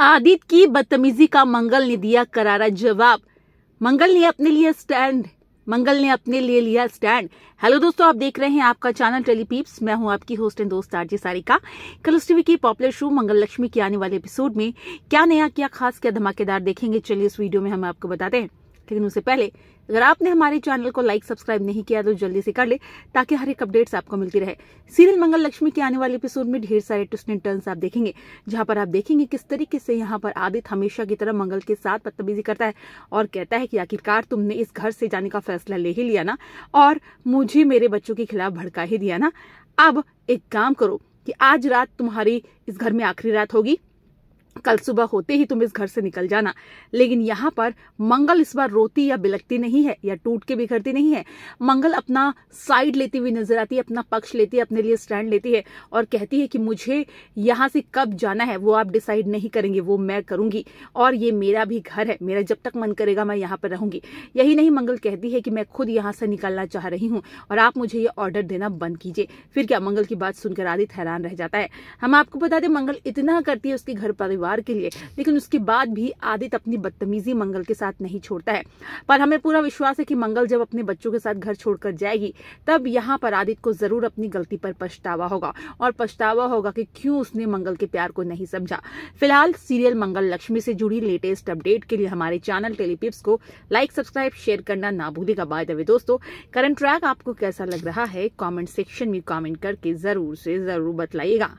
आदित की बदतमीजी का मंगल ने दिया करारा जवाब मंगल ने अपने लिए स्टैंड मंगल ने अपने लिए लिया स्टैंड हेलो दोस्तों आप देख रहे हैं आपका चैनल टेलीपीप्स मैं हूं आपकी होस्ट एंड दोस्त आरजी सारिका उस टीवी की पॉपुलर शो मंगल लक्ष्मी के आने वाले एपिसोड में क्या नया क्या खास क्या धमाकेदार देखेंगे चलिए इस वीडियो में हम आपको बताते हैं लेकिन उससे पहले अगर आपने हमारे चैनल को लाइक सब्सक्राइब नहीं किया तो जल्दी से कर ले ताकि हर एक अपडेट्स आपको मिलती रहे सीरियल मंगल लक्ष्मी के आने वाले एपिसोड में ढेर सारे ट्विस्ट एंड टर्न्स आप देखेंगे जहां पर आप देखेंगे किस तरीके से यहाँ पर आदित्य हमेशा की तरह मंगल के साथ बदतमीजी करता है और कहता है कि आखिरकार तुमने इस घर से जाने का फैसला ले ही लिया ना और मुझे मेरे बच्चों के खिलाफ भड़का ही दिया ना अब एक काम करो कि आज रात तुम्हारी इस घर में आखिरी रात होगी कल सुबह होते ही तुम इस घर से निकल जाना लेकिन यहाँ पर मंगल इस बार रोती या बिलकती नहीं है या टूट के बिखरती नहीं है मंगल अपना साइड लेती हुई नजर आती है अपना पक्ष लेती है अपने लिए स्टैंड लेती है और कहती है कि मुझे यहाँ से कब जाना है वो आप डिसाइड नहीं करेंगे वो मैं करूंगी और ये मेरा भी घर है मेरा जब तक मन करेगा मैं यहाँ पर रहूंगी यही नहीं मंगल कहती है कि मैं खुद यहाँ से निकलना चाह रही हूँ और आप मुझे ये ऑर्डर देना बंद कीजिए फिर क्या मंगल की बात सुनकर आदित्य हैरान रह जाता है हम आपको बता दें मंगल इतना करती है उसके घर परिवार परिवार के लिए लेकिन उसके बाद भी आदित्य अपनी बदतमीजी मंगल के साथ नहीं छोड़ता है पर हमें पूरा विश्वास है कि मंगल जब अपने बच्चों के साथ घर छोड़कर जाएगी तब यहाँ पर आदित्य को जरूर अपनी गलती पर पछतावा होगा और पछतावा होगा कि क्यों उसने मंगल के प्यार को नहीं समझा फिलहाल सीरियल मंगल लक्ष्मी से जुड़ी लेटेस्ट अपडेट के लिए हमारे चैनल टेलीपिप्स को लाइक सब्सक्राइब शेयर करना ना भूलेगा बाय द दोस्तों करंट ट्रैक आपको कैसा लग रहा है कॉमेंट सेक्शन में कॉमेंट करके जरूर से जरूर बतलाइएगा